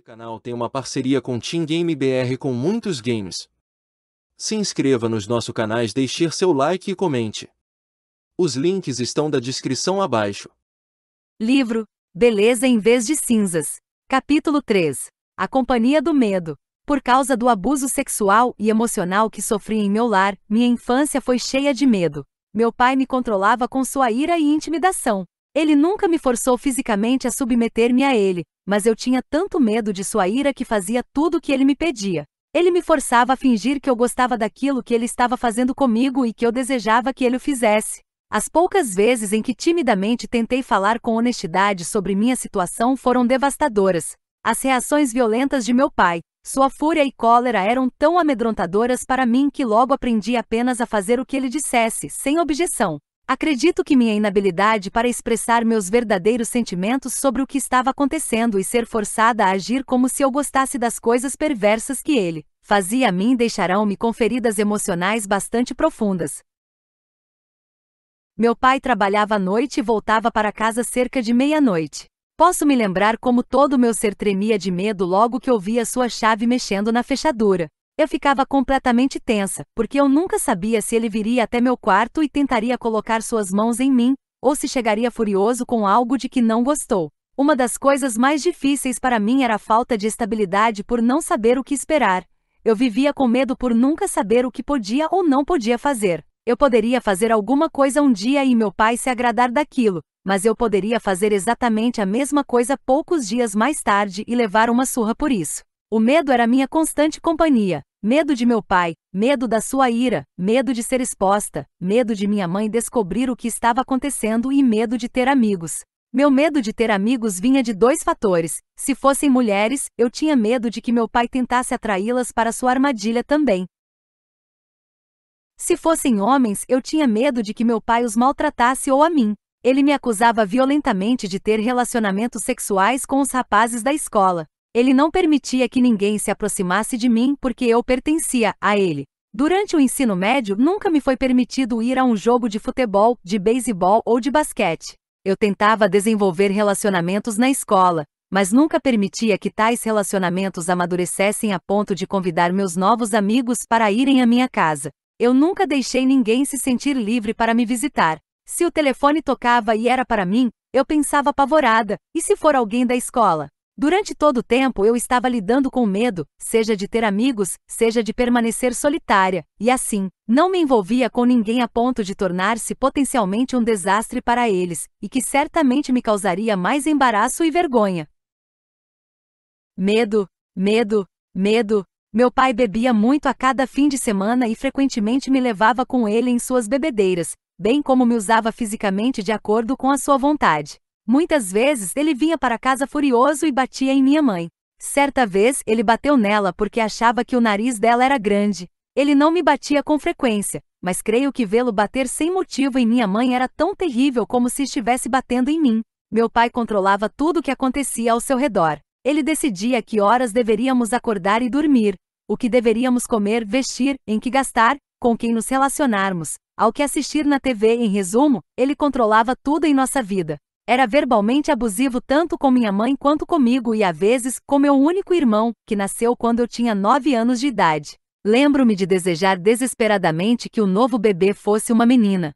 Este canal tem uma parceria com Team Game BR com muitos games. Se inscreva nos nossos canais, deixe seu like e comente. Os links estão da descrição abaixo. Livro Beleza em vez de cinzas. Capítulo 3. A companhia do medo. Por causa do abuso sexual e emocional que sofri em meu lar, minha infância foi cheia de medo. Meu pai me controlava com sua ira e intimidação. Ele nunca me forçou fisicamente a submeter-me a ele, mas eu tinha tanto medo de sua ira que fazia tudo o que ele me pedia. Ele me forçava a fingir que eu gostava daquilo que ele estava fazendo comigo e que eu desejava que ele o fizesse. As poucas vezes em que timidamente tentei falar com honestidade sobre minha situação foram devastadoras. As reações violentas de meu pai, sua fúria e cólera eram tão amedrontadoras para mim que logo aprendi apenas a fazer o que ele dissesse, sem objeção. Acredito que minha inabilidade para expressar meus verdadeiros sentimentos sobre o que estava acontecendo e ser forçada a agir como se eu gostasse das coisas perversas que ele fazia a mim deixarão-me com feridas emocionais bastante profundas. Meu pai trabalhava à noite e voltava para casa cerca de meia-noite. Posso me lembrar como todo meu ser tremia de medo logo que ouvia sua chave mexendo na fechadura. Eu ficava completamente tensa, porque eu nunca sabia se ele viria até meu quarto e tentaria colocar suas mãos em mim, ou se chegaria furioso com algo de que não gostou. Uma das coisas mais difíceis para mim era a falta de estabilidade por não saber o que esperar. Eu vivia com medo por nunca saber o que podia ou não podia fazer. Eu poderia fazer alguma coisa um dia e meu pai se agradar daquilo, mas eu poderia fazer exatamente a mesma coisa poucos dias mais tarde e levar uma surra por isso. O medo era minha constante companhia, Medo de meu pai, medo da sua ira, medo de ser exposta, medo de minha mãe descobrir o que estava acontecendo e medo de ter amigos. Meu medo de ter amigos vinha de dois fatores. Se fossem mulheres, eu tinha medo de que meu pai tentasse atraí-las para sua armadilha também. Se fossem homens, eu tinha medo de que meu pai os maltratasse ou a mim. Ele me acusava violentamente de ter relacionamentos sexuais com os rapazes da escola. Ele não permitia que ninguém se aproximasse de mim porque eu pertencia a ele. Durante o ensino médio, nunca me foi permitido ir a um jogo de futebol, de beisebol ou de basquete. Eu tentava desenvolver relacionamentos na escola, mas nunca permitia que tais relacionamentos amadurecessem a ponto de convidar meus novos amigos para irem à minha casa. Eu nunca deixei ninguém se sentir livre para me visitar. Se o telefone tocava e era para mim, eu pensava apavorada, e se for alguém da escola? Durante todo o tempo eu estava lidando com medo, seja de ter amigos, seja de permanecer solitária, e assim, não me envolvia com ninguém a ponto de tornar-se potencialmente um desastre para eles, e que certamente me causaria mais embaraço e vergonha. Medo, medo, medo. Meu pai bebia muito a cada fim de semana e frequentemente me levava com ele em suas bebedeiras, bem como me usava fisicamente de acordo com a sua vontade. Muitas vezes ele vinha para casa furioso e batia em minha mãe. Certa vez ele bateu nela porque achava que o nariz dela era grande. Ele não me batia com frequência, mas creio que vê-lo bater sem motivo em minha mãe era tão terrível como se estivesse batendo em mim. Meu pai controlava tudo o que acontecia ao seu redor. Ele decidia que horas deveríamos acordar e dormir, o que deveríamos comer, vestir, em que gastar, com quem nos relacionarmos, ao que assistir na TV. Em resumo, ele controlava tudo em nossa vida. Era verbalmente abusivo tanto com minha mãe quanto comigo e, às vezes, com meu único irmão, que nasceu quando eu tinha 9 anos de idade. Lembro-me de desejar desesperadamente que o novo bebê fosse uma menina.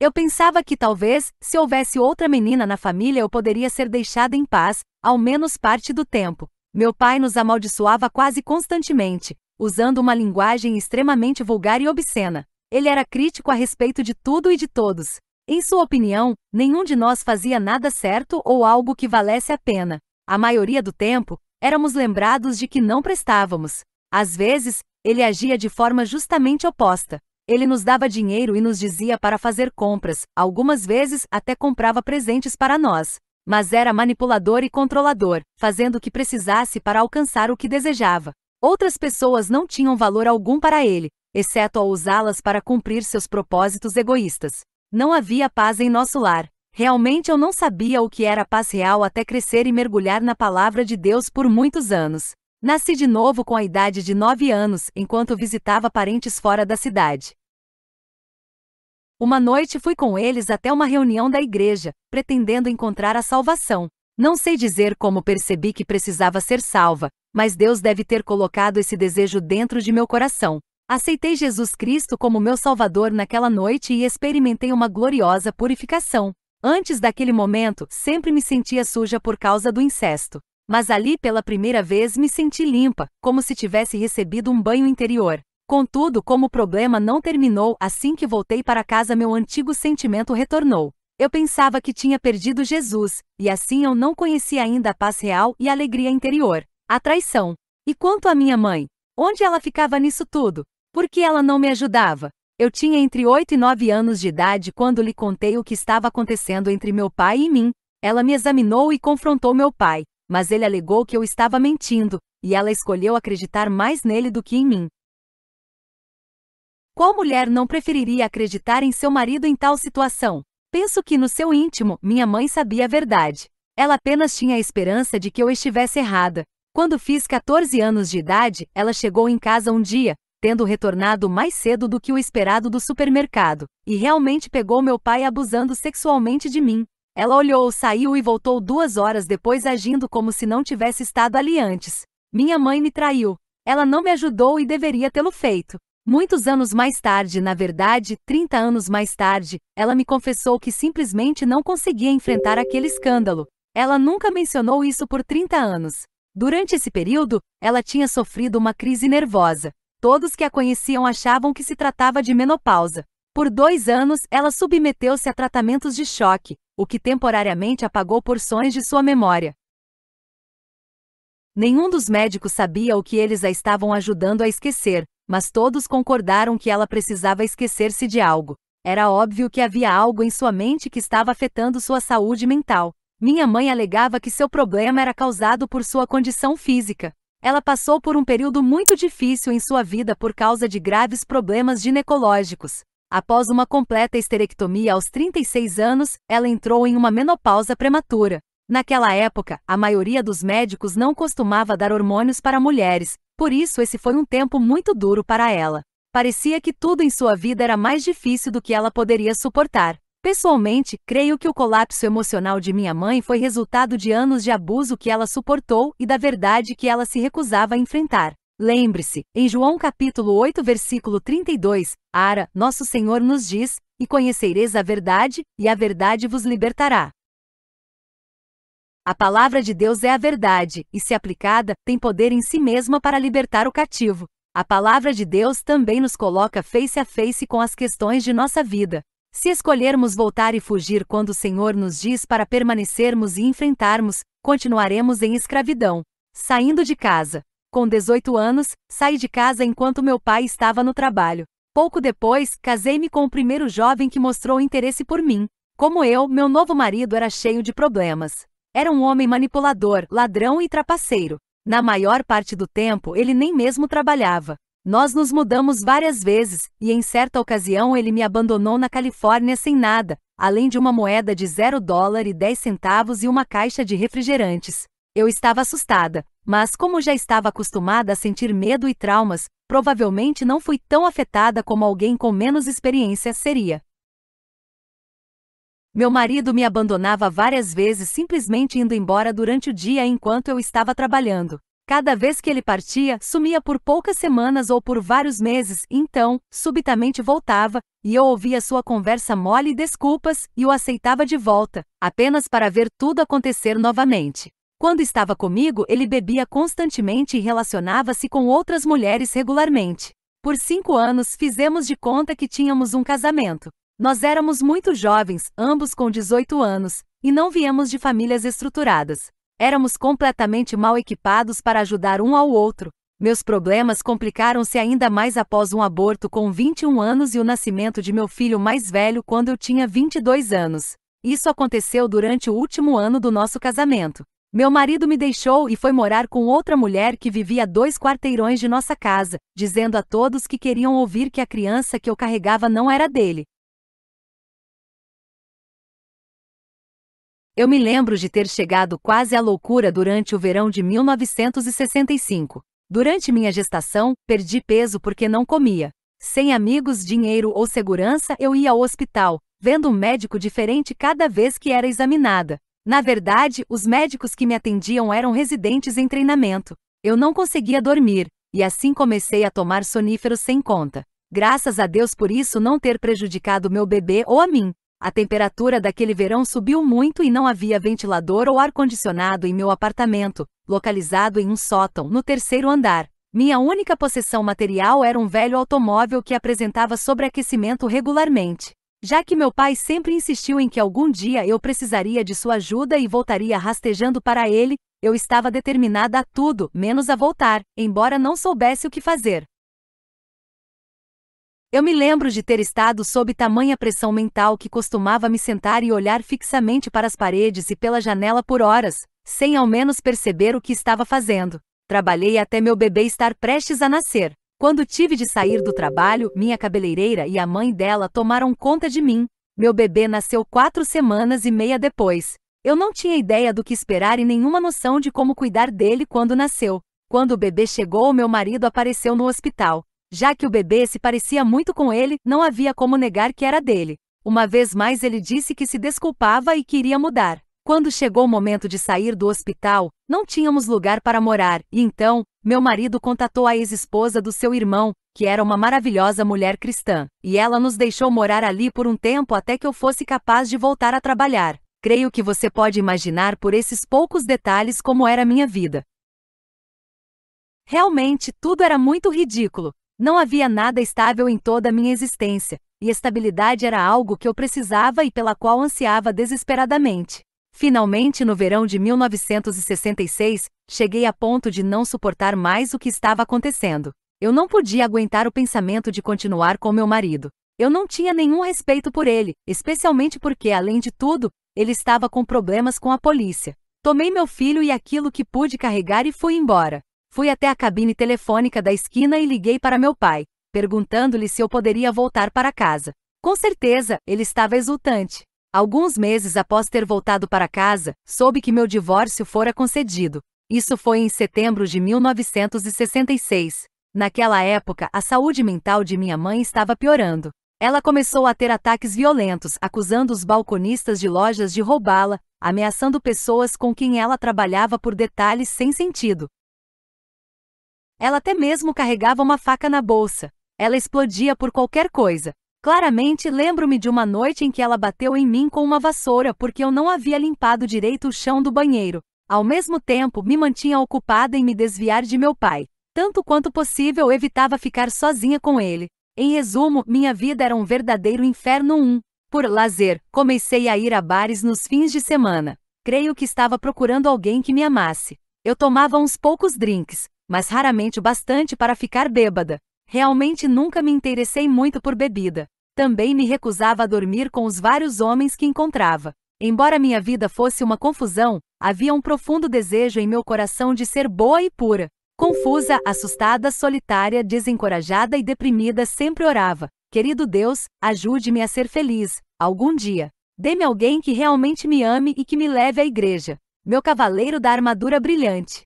Eu pensava que talvez, se houvesse outra menina na família, eu poderia ser deixada em paz, ao menos parte do tempo. Meu pai nos amaldiçoava quase constantemente, usando uma linguagem extremamente vulgar e obscena. Ele era crítico a respeito de tudo e de todos. Em sua opinião, nenhum de nós fazia nada certo ou algo que valesse a pena. A maioria do tempo, éramos lembrados de que não prestávamos. Às vezes, ele agia de forma justamente oposta. Ele nos dava dinheiro e nos dizia para fazer compras, algumas vezes até comprava presentes para nós. Mas era manipulador e controlador, fazendo o que precisasse para alcançar o que desejava. Outras pessoas não tinham valor algum para ele, exceto ao usá-las para cumprir seus propósitos egoístas. Não havia paz em nosso lar. Realmente eu não sabia o que era paz real até crescer e mergulhar na palavra de Deus por muitos anos. Nasci de novo com a idade de 9 anos, enquanto visitava parentes fora da cidade. Uma noite fui com eles até uma reunião da igreja, pretendendo encontrar a salvação. Não sei dizer como percebi que precisava ser salva, mas Deus deve ter colocado esse desejo dentro de meu coração. Aceitei Jesus Cristo como meu Salvador naquela noite e experimentei uma gloriosa purificação. Antes daquele momento, sempre me sentia suja por causa do incesto. Mas ali pela primeira vez me senti limpa, como se tivesse recebido um banho interior. Contudo, como o problema não terminou, assim que voltei para casa meu antigo sentimento retornou. Eu pensava que tinha perdido Jesus, e assim eu não conhecia ainda a paz real e a alegria interior. A traição. E quanto à minha mãe? Onde ela ficava nisso tudo? Por que ela não me ajudava? Eu tinha entre 8 e 9 anos de idade quando lhe contei o que estava acontecendo entre meu pai e mim. Ela me examinou e confrontou meu pai, mas ele alegou que eu estava mentindo, e ela escolheu acreditar mais nele do que em mim. Qual mulher não preferiria acreditar em seu marido em tal situação? Penso que no seu íntimo, minha mãe sabia a verdade. Ela apenas tinha a esperança de que eu estivesse errada. Quando fiz 14 anos de idade, ela chegou em casa um dia, tendo retornado mais cedo do que o esperado do supermercado, e realmente pegou meu pai abusando sexualmente de mim. Ela olhou, saiu e voltou duas horas depois agindo como se não tivesse estado ali antes. Minha mãe me traiu. Ela não me ajudou e deveria tê-lo feito. Muitos anos mais tarde, na verdade, 30 anos mais tarde, ela me confessou que simplesmente não conseguia enfrentar aquele escândalo. Ela nunca mencionou isso por 30 anos. Durante esse período, ela tinha sofrido uma crise nervosa. Todos que a conheciam achavam que se tratava de menopausa. Por dois anos, ela submeteu-se a tratamentos de choque, o que temporariamente apagou porções de sua memória. Nenhum dos médicos sabia o que eles a estavam ajudando a esquecer, mas todos concordaram que ela precisava esquecer-se de algo. Era óbvio que havia algo em sua mente que estava afetando sua saúde mental. Minha mãe alegava que seu problema era causado por sua condição física. Ela passou por um período muito difícil em sua vida por causa de graves problemas ginecológicos. Após uma completa esterectomia aos 36 anos, ela entrou em uma menopausa prematura. Naquela época, a maioria dos médicos não costumava dar hormônios para mulheres, por isso esse foi um tempo muito duro para ela. Parecia que tudo em sua vida era mais difícil do que ela poderia suportar. Pessoalmente, creio que o colapso emocional de minha mãe foi resultado de anos de abuso que ela suportou e da verdade que ela se recusava a enfrentar. Lembre-se, em João capítulo 8, versículo 32, Ara, nosso Senhor nos diz: "E conhecereis a verdade, e a verdade vos libertará". A palavra de Deus é a verdade, e se aplicada, tem poder em si mesma para libertar o cativo. A palavra de Deus também nos coloca face a face com as questões de nossa vida. Se escolhermos voltar e fugir quando o Senhor nos diz para permanecermos e enfrentarmos, continuaremos em escravidão. Saindo de casa. Com 18 anos, saí de casa enquanto meu pai estava no trabalho. Pouco depois, casei-me com o primeiro jovem que mostrou interesse por mim. Como eu, meu novo marido era cheio de problemas. Era um homem manipulador, ladrão e trapaceiro. Na maior parte do tempo, ele nem mesmo trabalhava. Nós nos mudamos várias vezes, e em certa ocasião ele me abandonou na Califórnia sem nada, além de uma moeda de 0 dólar e 10 centavos e uma caixa de refrigerantes. Eu estava assustada, mas como já estava acostumada a sentir medo e traumas, provavelmente não fui tão afetada como alguém com menos experiência seria. Meu marido me abandonava várias vezes simplesmente indo embora durante o dia enquanto eu estava trabalhando. Cada vez que ele partia, sumia por poucas semanas ou por vários meses, então, subitamente voltava, e eu ouvia sua conversa mole e desculpas, e o aceitava de volta, apenas para ver tudo acontecer novamente. Quando estava comigo, ele bebia constantemente e relacionava-se com outras mulheres regularmente. Por cinco anos, fizemos de conta que tínhamos um casamento. Nós éramos muito jovens, ambos com 18 anos, e não viemos de famílias estruturadas. Éramos completamente mal equipados para ajudar um ao outro. Meus problemas complicaram-se ainda mais após um aborto com 21 anos e o nascimento de meu filho mais velho quando eu tinha 22 anos. Isso aconteceu durante o último ano do nosso casamento. Meu marido me deixou e foi morar com outra mulher que vivia dois quarteirões de nossa casa, dizendo a todos que queriam ouvir que a criança que eu carregava não era dele. Eu me lembro de ter chegado quase à loucura durante o verão de 1965. Durante minha gestação, perdi peso porque não comia. Sem amigos, dinheiro ou segurança, eu ia ao hospital, vendo um médico diferente cada vez que era examinada. Na verdade, os médicos que me atendiam eram residentes em treinamento. Eu não conseguia dormir, e assim comecei a tomar soníferos sem conta. Graças a Deus por isso não ter prejudicado meu bebê ou a mim. A temperatura daquele verão subiu muito e não havia ventilador ou ar-condicionado em meu apartamento, localizado em um sótão, no terceiro andar. Minha única possessão material era um velho automóvel que apresentava sobreaquecimento regularmente. Já que meu pai sempre insistiu em que algum dia eu precisaria de sua ajuda e voltaria rastejando para ele, eu estava determinada a tudo, menos a voltar, embora não soubesse o que fazer. Eu me lembro de ter estado sob tamanha pressão mental que costumava me sentar e olhar fixamente para as paredes e pela janela por horas, sem ao menos perceber o que estava fazendo. Trabalhei até meu bebê estar prestes a nascer. Quando tive de sair do trabalho, minha cabeleireira e a mãe dela tomaram conta de mim. Meu bebê nasceu quatro semanas e meia depois. Eu não tinha ideia do que esperar e nenhuma noção de como cuidar dele quando nasceu. Quando o bebê chegou, meu marido apareceu no hospital. Já que o bebê se parecia muito com ele, não havia como negar que era dele. Uma vez mais ele disse que se desculpava e queria mudar. Quando chegou o momento de sair do hospital, não tínhamos lugar para morar, e então, meu marido contatou a ex-esposa do seu irmão, que era uma maravilhosa mulher cristã, e ela nos deixou morar ali por um tempo até que eu fosse capaz de voltar a trabalhar. Creio que você pode imaginar por esses poucos detalhes como era minha vida. Realmente, tudo era muito ridículo. Não havia nada estável em toda a minha existência, e estabilidade era algo que eu precisava e pela qual ansiava desesperadamente. Finalmente, no verão de 1966, cheguei a ponto de não suportar mais o que estava acontecendo. Eu não podia aguentar o pensamento de continuar com meu marido. Eu não tinha nenhum respeito por ele, especialmente porque, além de tudo, ele estava com problemas com a polícia. Tomei meu filho e aquilo que pude carregar e fui embora. Fui até a cabine telefônica da esquina e liguei para meu pai, perguntando-lhe se eu poderia voltar para casa. Com certeza, ele estava exultante. Alguns meses após ter voltado para casa, soube que meu divórcio fora concedido. Isso foi em setembro de 1966. Naquela época, a saúde mental de minha mãe estava piorando. Ela começou a ter ataques violentos, acusando os balconistas de lojas de roubá-la, ameaçando pessoas com quem ela trabalhava por detalhes sem sentido. Ela até mesmo carregava uma faca na bolsa. Ela explodia por qualquer coisa. Claramente lembro-me de uma noite em que ela bateu em mim com uma vassoura porque eu não havia limpado direito o chão do banheiro. Ao mesmo tempo, me mantinha ocupada em me desviar de meu pai. Tanto quanto possível, evitava ficar sozinha com ele. Em resumo, minha vida era um verdadeiro inferno 1. Por lazer, comecei a ir a bares nos fins de semana. Creio que estava procurando alguém que me amasse. Eu tomava uns poucos drinks, mas raramente o bastante para ficar bêbada. Realmente nunca me interessei muito por bebida. Também me recusava a dormir com os vários homens que encontrava. Embora minha vida fosse uma confusão, havia um profundo desejo em meu coração de ser boa e pura. Confusa, assustada, solitária, desencorajada e deprimida, sempre orava: Querido Deus, ajude-me a ser feliz, algum dia. Dê-me alguém que realmente me ame e que me leve à igreja. Meu cavaleiro da armadura brilhante.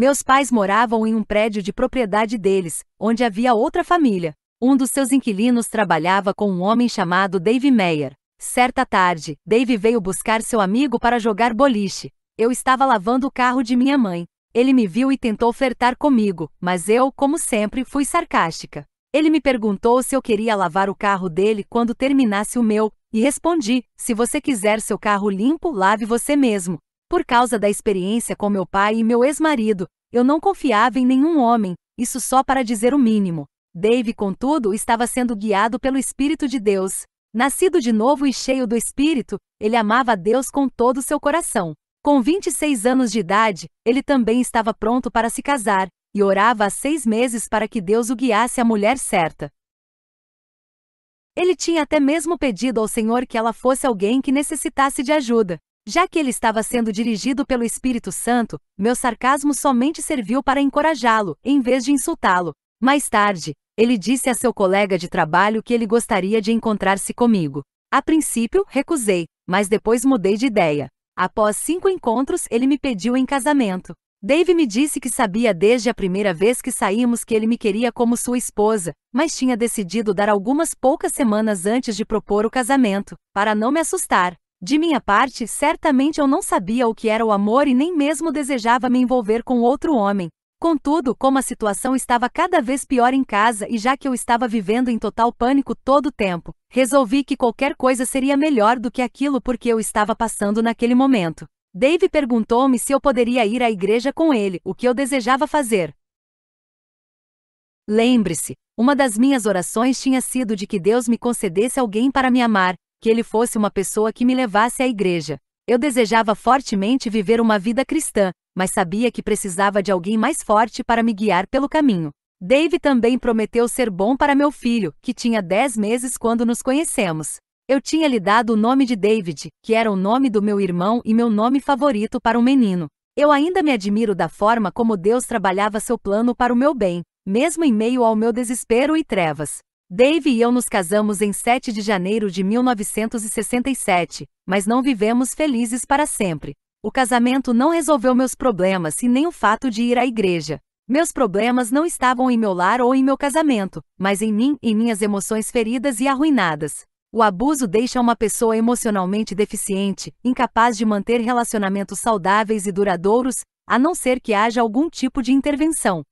Meus pais moravam em um prédio de propriedade deles, onde havia outra família. Um dos seus inquilinos trabalhava com um homem chamado Dave Meyer. Certa tarde, Dave veio buscar seu amigo para jogar boliche. Eu estava lavando o carro de minha mãe. Ele me viu e tentou flertar comigo, mas eu, como sempre, fui sarcástica. Ele me perguntou se eu queria lavar o carro dele quando terminasse o meu, e respondi: se você quiser seu carro limpo, lave você mesmo. Por causa da experiência com meu pai e meu ex-marido, eu não confiava em nenhum homem, isso só para dizer o mínimo. Dave, contudo, estava sendo guiado pelo Espírito de Deus. Nascido de novo e cheio do Espírito, ele amava a Deus com todo o seu coração. Com 26 anos de idade, ele também estava pronto para se casar, e orava há seis meses para que Deus o guiasse à mulher certa. Ele tinha até mesmo pedido ao Senhor que ela fosse alguém que necessitasse de ajuda. Já que ele estava sendo dirigido pelo Espírito Santo, meu sarcasmo somente serviu para encorajá-lo, em vez de insultá-lo. Mais tarde, ele disse a seu colega de trabalho que ele gostaria de encontrar-se comigo. A princípio, recusei, mas depois mudei de ideia. Após cinco encontros, ele me pediu em casamento. Dave me disse que sabia desde a primeira vez que saímos que ele me queria como sua esposa, mas tinha decidido dar algumas poucas semanas antes de propor o casamento, para não me assustar. De minha parte, certamente eu não sabia o que era o amor e nem mesmo desejava me envolver com outro homem. Contudo, como a situação estava cada vez pior em casa e já que eu estava vivendo em total pânico todo o tempo, resolvi que qualquer coisa seria melhor do que aquilo por que eu estava passando naquele momento. Dave perguntou-me se eu poderia ir à igreja com ele, o que eu desejava fazer. Lembre-se, uma das minhas orações tinha sido de que Deus me concedesse alguém para me amar, que ele fosse uma pessoa que me levasse à igreja. Eu desejava fortemente viver uma vida cristã, mas sabia que precisava de alguém mais forte para me guiar pelo caminho. Dave também prometeu ser bom para meu filho, que tinha 10 meses quando nos conhecemos. Eu tinha lhe dado o nome de David, que era o nome do meu irmão e meu nome favorito para um menino. Eu ainda me admiro da forma como Deus trabalhava seu plano para o meu bem, mesmo em meio ao meu desespero e trevas. Dave e eu nos casamos em 7 de janeiro de 1967, mas não vivemos felizes para sempre. O casamento não resolveu meus problemas e nem o fato de ir à igreja. Meus problemas não estavam em meu lar ou em meu casamento, mas em mim e minhas emoções feridas e arruinadas. O abuso deixa uma pessoa emocionalmente deficiente, incapaz de manter relacionamentos saudáveis e duradouros, a não ser que haja algum tipo de intervenção.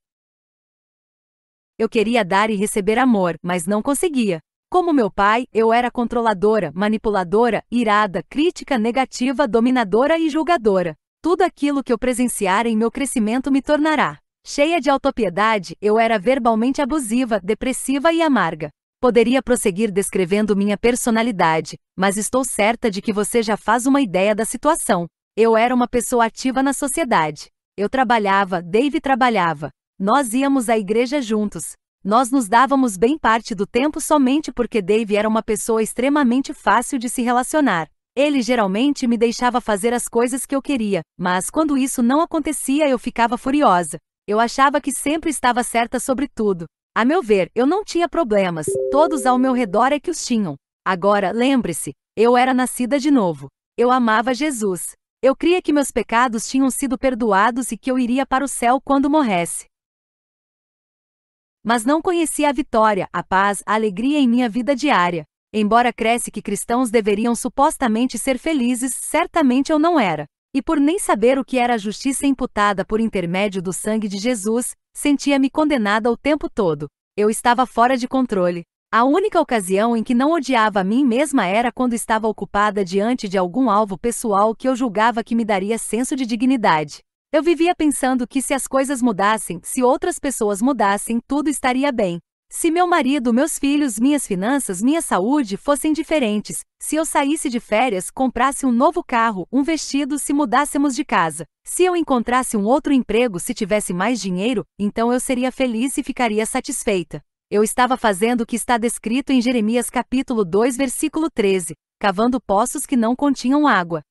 Eu queria dar e receber amor, mas não conseguia. Como meu pai, eu era controladora, manipuladora, irada, crítica, negativa, dominadora e julgadora. Tudo aquilo que eu presenciar em meu crescimento me tornará. Cheia de autopiedade, eu era verbalmente abusiva, depressiva e amarga. Poderia prosseguir descrevendo minha personalidade, mas estou certa de que você já faz uma ideia da situação. Eu era uma pessoa ativa na sociedade. Eu trabalhava, Dave trabalhava. Nós íamos à igreja juntos. Nós nos dávamos bem parte do tempo somente porque Dave era uma pessoa extremamente fácil de se relacionar. Ele geralmente me deixava fazer as coisas que eu queria, mas quando isso não acontecia eu ficava furiosa. Eu achava que sempre estava certa sobre tudo. A meu ver, eu não tinha problemas, todos ao meu redor é que os tinham. Agora, lembre-se, eu era nascida de novo. Eu amava Jesus. Eu cria que meus pecados tinham sido perdoados e que eu iria para o céu quando morresse. Mas não conhecia a vitória, a paz, a alegria em minha vida diária. Embora cresce que cristãos deveriam supostamente ser felizes, certamente eu não era. E por nem saber o que era a justiça imputada por intermédio do sangue de Jesus, sentia-me condenada o tempo todo. Eu estava fora de controle. A única ocasião em que não odiava a mim mesma era quando estava ocupada diante de algum alvo pessoal que eu julgava que me daria senso de dignidade. Eu vivia pensando que se as coisas mudassem, se outras pessoas mudassem, tudo estaria bem. Se meu marido, meus filhos, minhas finanças, minha saúde fossem diferentes, se eu saísse de férias, comprasse um novo carro, um vestido, se mudássemos de casa, se eu encontrasse um outro emprego, se tivesse mais dinheiro, então eu seria feliz e ficaria satisfeita. Eu estava fazendo o que está descrito em Jeremias capítulo 2, versículo 13, cavando poços que não continham água.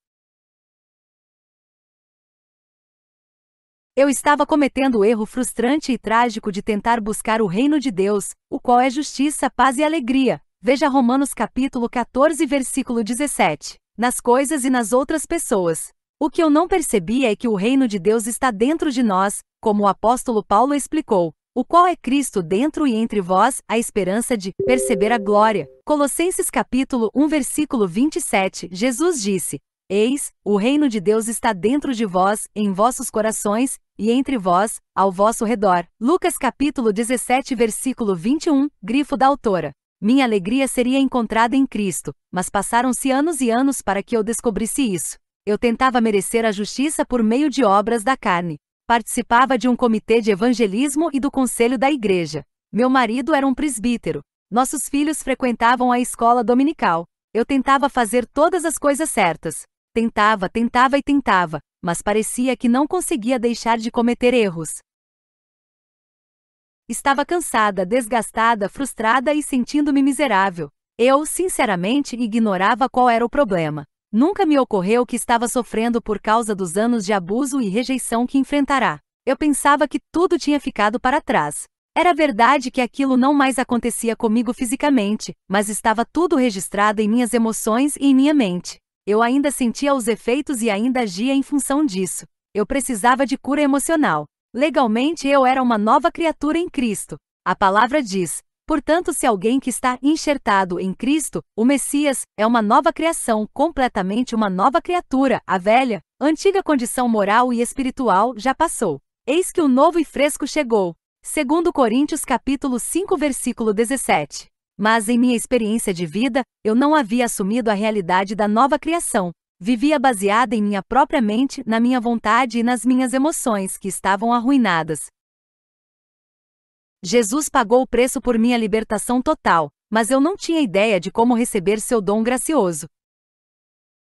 Eu estava cometendo o erro frustrante e trágico de tentar buscar o reino de Deus, o qual é justiça, paz e alegria. Veja Romanos capítulo 14, versículo 17. Nas coisas e nas outras pessoas. O que eu não percebia é que o reino de Deus está dentro de nós, como o apóstolo Paulo explicou, o qual é Cristo dentro e entre vós, a esperança de perceber a glória. Colossenses capítulo 1 versículo 27, Jesus disse, Eis, o reino de Deus está dentro de vós, em vossos corações, e entre vós, ao vosso redor. Lucas capítulo 17, versículo 21, grifo da autora. Minha alegria seria encontrada em Cristo, mas passaram-se anos e anos para que eu descobrisse isso. Eu tentava merecer a justiça por meio de obras da carne. Participava de um comitê de evangelismo e do conselho da igreja. Meu marido era um presbítero. Nossos filhos frequentavam a escola dominical. Eu tentava fazer todas as coisas certas. Tentava, tentava e tentava, mas parecia que não conseguia deixar de cometer erros. Estava cansada, desgastada, frustrada e sentindo-me miserável. Eu, sinceramente, ignorava qual era o problema. Nunca me ocorreu que estava sofrendo por causa dos anos de abuso e rejeição que enfrentará. Eu pensava que tudo tinha ficado para trás. Era verdade que aquilo não mais acontecia comigo fisicamente, mas estava tudo registrado em minhas emoções e em minha mente. Eu ainda sentia os efeitos e ainda agia em função disso. Eu precisava de cura emocional. Legalmente eu era uma nova criatura em Cristo. A palavra diz: Portanto, se alguém que está enxertado em Cristo, o Messias, é uma nova criação, completamente uma nova criatura, a velha, antiga condição moral e espiritual já passou. Eis que o novo e fresco chegou. Segundo Coríntios capítulo 5, versículo 17. Mas em minha experiência de vida, eu não havia assumido a realidade da nova criação. Vivia baseada em minha própria mente, na minha vontade e nas minhas emoções, que estavam arruinadas. Jesus pagou o preço por minha libertação total, mas eu não tinha ideia de como receber seu dom gracioso.